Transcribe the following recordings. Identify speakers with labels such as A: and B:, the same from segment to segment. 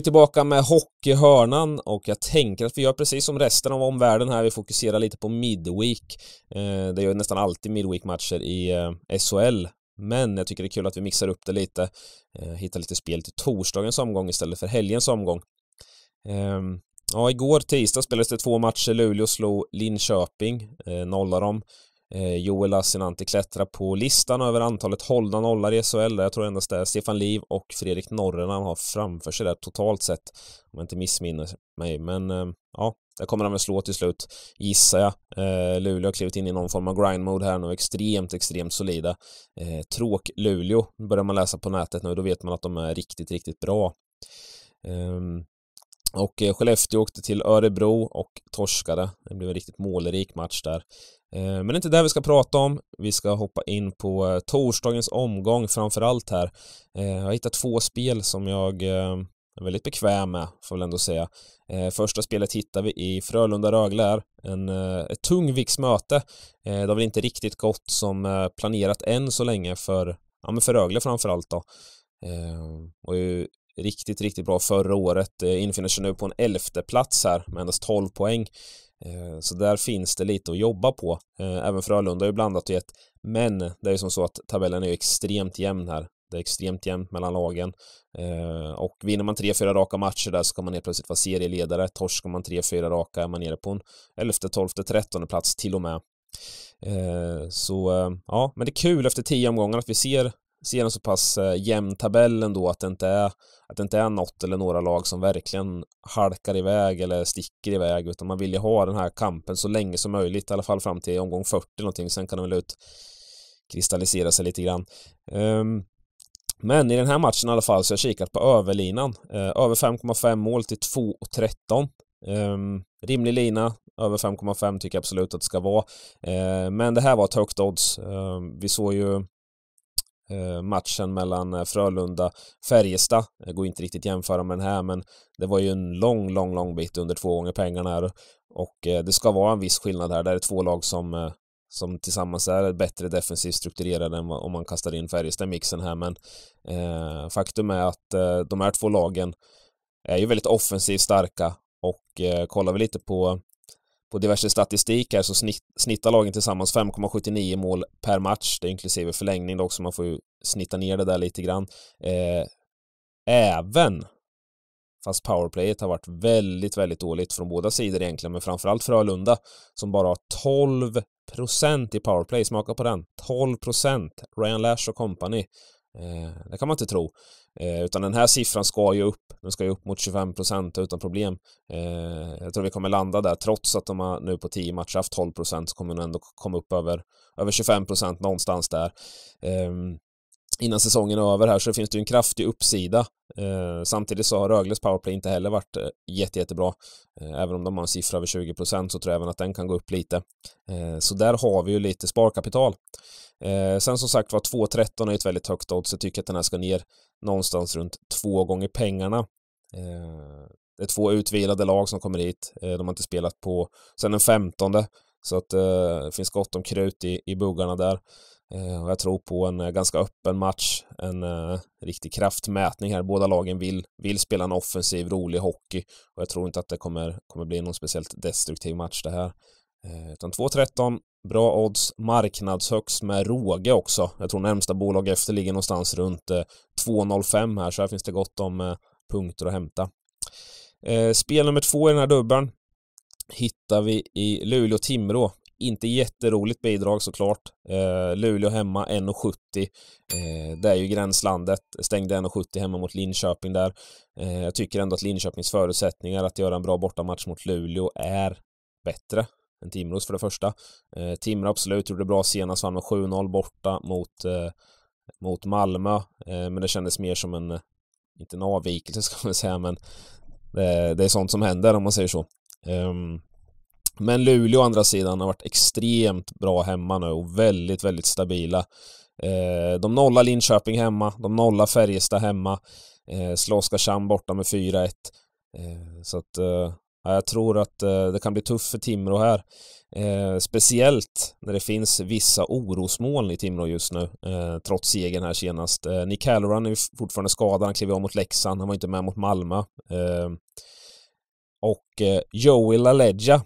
A: vi tillbaka med hockeyhörnan och jag tänker att vi gör precis som resten av omvärlden här. Vi fokuserar lite på Midweek. Eh, det gör nästan alltid Midweek-matcher i eh, SHL. Men jag tycker det är kul att vi mixar upp det lite. Eh, hittar lite spel till torsdagens omgång istället för helgens omgång. Ehm, ja, igår tisdag spelades det två matcher. Luleå slog Linköping, nollade dem. Eh, Joel Lassinantti klättrar på listan över antalet hållna nollar i SHL. Jag tror endast det är Stefan Liv och Fredrik Norrenan har framför sig där totalt sett. Om jag inte missminner mig. Men eh, ja, där kommer han väl slå till slut, gissar jag. Eh, Luleå har klivit in i någon form av grind-mode här nu, extremt, extremt solida. Eh, Tråk-Luleå börjar man läsa på nätet nu, då vet man att de är riktigt, riktigt bra. Eh, och eh, Skellefteå åkte till Örebro och torskade. Det blev en riktigt målrik match där. Eh, men det är inte det vi ska prata om. Vi ska hoppa in på eh, torsdagens omgång framförallt här. Jag har hittat två spel som jag är väldigt bekväm med, får väl ändå säga. Första spelet hittar vi i Frölunda-Rögle här. En, ett tungviktsmöte. Det har väl inte riktigt gått som planerat än så länge för, ja, men för Rögle framförallt då. Och riktigt, riktigt bra förra året. Eh, infinner sig nu på en elfte plats här med endast 12 poäng. Eh, så där finns det lite att jobba på. Eh, även Frölunda är ju blandat och gett. Men det är ju som så att tabellen är ju extremt jämn här. Det är extremt jämnt mellan lagen. Och vinner man tre, fyra raka matcher där så kan man helt plötsligt vara serieledare. Torskar man tre, fyra raka är man nere på en elfte, tolfte, trettonde plats till och med. Så ja, men det är kul efter tio omgångar att vi ser ser en så pass eh, jämn tabell ändå att det, inte är, att det inte är något eller några lag som verkligen halkar iväg eller sticker iväg utan man vill ju ha den här kampen så länge som möjligt i alla fall fram till omgång 40 någonting sen kan de väl ut kristallisera sig lite grann. Um, men i den här matchen i alla fall så har jag kikat på överlinan. Uh, över 5,5 mål till 2,13. Um, ehm, rimlig lina, över 5,5 tycker jag absolut att det ska vara. Uh, men det här var ett högt odds. Uh, vi såg ju Eh, matchen mellan eh, Frölunda-Färjestad. Det går inte riktigt jämföra med den här, men det var ju en lång, lång, lång bit under två gånger pengarna här och eh, det ska vara en viss skillnad här. Det är två lag som som tillsammans är bättre defensivt strukturerade än om man kastar in Färjestad i mixen här men eh, faktum är att eh, de här två lagen är ju väldigt offensivt starka och eh, kollar vi lite på på diverse statistik här så snittar lagen tillsammans 5,79 mål per match. Det är inklusive förlängning dock, så man får ju snitta ner det där lite grann. Eh, även fast powerplayet har varit väldigt, väldigt dåligt från båda sidor egentligen, men framförallt för Frölunda som bara har 12 procent i powerplay. Smaka på den. 12 procent. Ryan Lash och company. Eh, det kan man inte tro. Eh, utan den här siffran ska ju upp. Den ska ju upp mot 25 procent utan problem. Eh, jag tror vi kommer landa där. Trots att de har nu på 10 matcher haft 12 procent så kommer de ändå komma upp över, över 25 procent någonstans där. Eh, innan säsongen är över här så finns det ju en kraftig uppsida. Eh, samtidigt så har Rögles powerplay inte heller varit eh, jätte, jättebra. Eh, även om de har en siffra över 20 procent så tror jag även att den kan gå upp lite. så där har vi ju lite sparkapital. Eh, sen som sagt var 2.13 är ett väldigt högt odds. Jag tycker att den här ska ner någonstans runt två gånger pengarna. Eh, det är två utvilade lag som kommer hit. Eh, de har inte spelat på sedan den 15. Så att eh, det finns gott om krut i, i buggarna där. Och jag tror på en ganska öppen match, en riktig kraftmätning här. Båda lagen vill, vill spela en offensiv, rolig hockey och jag tror inte att det kommer, kommer bli någon speciellt destruktiv match det här. Utan 2-13 Bra odds, marknadshögst med råge också. Jag tror närmsta bolag efter ligger någonstans runt 2,05 eh, här, så här finns det gott om eh, punkter att hämta. Eh, spel nummer två i den här dubbeln hittar vi i Luleå-Timrå. Inte jätteroligt bidrag såklart. Luleå hemma 1,70. det är ju gränslandet. Stängde 1,70 hemma mot Linköping där. jag tycker ändå att Linköpings förutsättningar att göra en bra bortamatch mot Luleå är bättre en Timrås för det första. Eh, Timrå absolut gjorde bra senast, vann med 7-0 borta mot, eh, mot Malmö, eh, men det kändes mer som en, eh, inte en avvikelse ska man säga, men det, eh, det är sånt som händer om man säger så. Ehm, men Luleå å andra sidan har varit extremt bra hemma nu och väldigt, väldigt stabila. Eh, de nollar Linköping hemma, de nollar Färjestad hemma, eh, slår Oskarshamn borta med 4-1. så att jag tror att eh, det kan bli tufft för Timrå här. Eh, speciellt när det finns vissa orosmoln i Timrå just nu, eh, trots segern här senast. Nick Halloran är fortfarande skadad, han klev av mot Leksand, han var inte med mot Malmö. och Joey Laleggia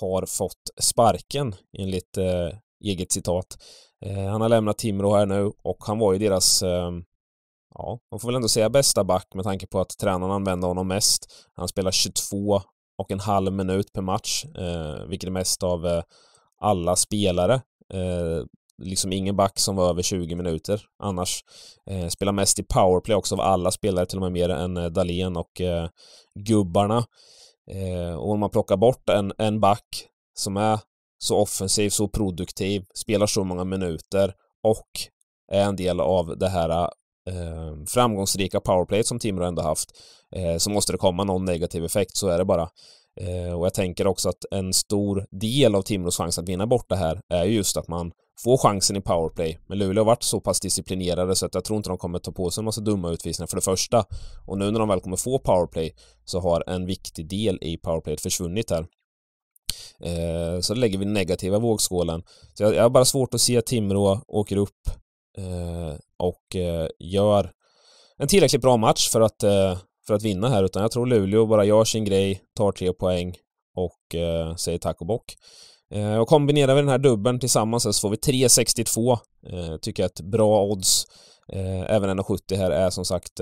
A: har fått sparken, enligt eget citat. han har lämnat Timrå här nu och han var ju deras ja, man får väl ändå säga bästa back med tanke på att tränaren använde honom mest. Han spelar 22 och en halv minut per match, eh, vilket är mest av eh, alla spelare. Eh, liksom ingen back som var över 20 minuter annars. Eh, spelar mest i powerplay också av alla spelare, till och med mer än eh, Dalen och eh, gubbarna. Eh, och om man plockar bort en, en back som är så offensiv, så produktiv, spelar så många minuter och är en del av det här eh, eh, framgångsrika powerplay som Timrå ändå haft eh, så måste det komma någon negativ effekt, så är det bara. Eh, och jag tänker också att en stor del av Timrås chans att vinna bort det här är just att man får chansen i powerplay. Men Luleå har varit så pass disciplinerade så att jag tror inte de kommer ta på sig en massa dumma utvisningar för det första. Och nu när de väl kommer få powerplay så har en viktig del i powerplayet försvunnit här. Eh, så lägger vi negativa vågskålen. Så jag, jag har bara svårt att se att Timrå åker upp Eh, och eh, gör en tillräckligt bra match för att, eh, för att vinna här utan jag tror Luleå bara gör sin grej, tar tre poäng och säger tack och bock. och kombinerar vi den här dubbeln tillsammans så får vi 3,62. Eh, tycker att bra odds. även 1,70 här är som sagt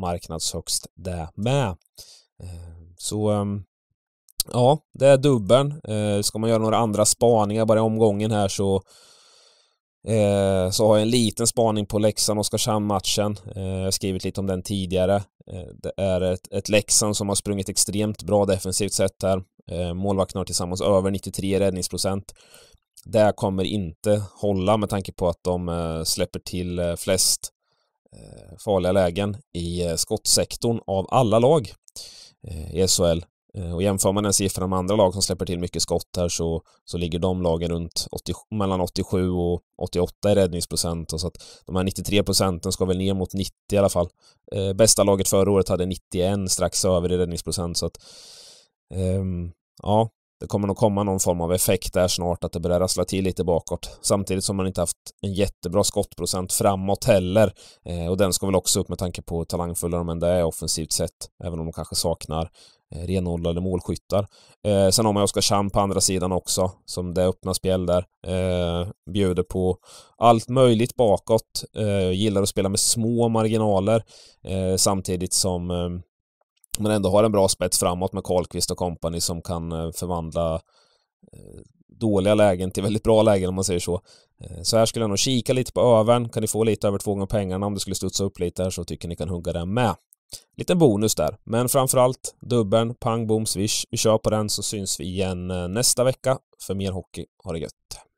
A: marknadshögst det med. så ehm, ja, det är dubbeln. ska man göra några andra spaningar bara i omgången här så Eh, så har jag en liten spaning på Leksand-Oskarshamn-matchen. Eh, jag har skrivit lite om den tidigare. Eh, det är ett, ett Leksand som har sprungit extremt bra defensivt sett här. Eh, målvakterna har tillsammans över 93 räddningsprocent. Det kommer inte hålla med tanke på att de släpper till flest farliga lägen i skottsektorn av alla lag i SHL. Eh, och jämför man den siffran med andra lag som släpper till mycket skott här så, så ligger de lagen runt 80, mellan 87 och 88 i räddningsprocent. Så att de här 93 procenten ska väl ner mot 90 i alla fall. Eh, bästa laget förra året hade 91 strax över i räddningsprocent så att eh, ja, det kommer nog komma någon form av effekt där snart att det börjar rassla till lite bakåt. Samtidigt som man inte haft en jättebra skottprocent framåt heller. Eh, och den ska väl också upp med tanke på hur talangfulla de ändå är offensivt sett. Även om de kanske saknar Eh, renodlade målskyttar. Eh, sen har man ju Oskarshamn på andra sidan också, som det öppna spel där. Eh, bjuder på allt möjligt bakåt, eh, gillar att spela med små marginaler eh, samtidigt som eh, man ändå har en bra spets framåt med Karlqvist och company som kan eh, förvandla dåliga lägen till väldigt bra lägen om man säger så. Så här skulle jag nog kika lite på övern. Kan ni få lite över två gånger pengarna om det skulle studsa upp lite här så tycker ni kan hugga den med liten bonus där. Men framförallt dubbeln, pang, boom, swish. Vi kör på den så syns vi igen eh, nästa vecka för mer hockey. Ha det gött!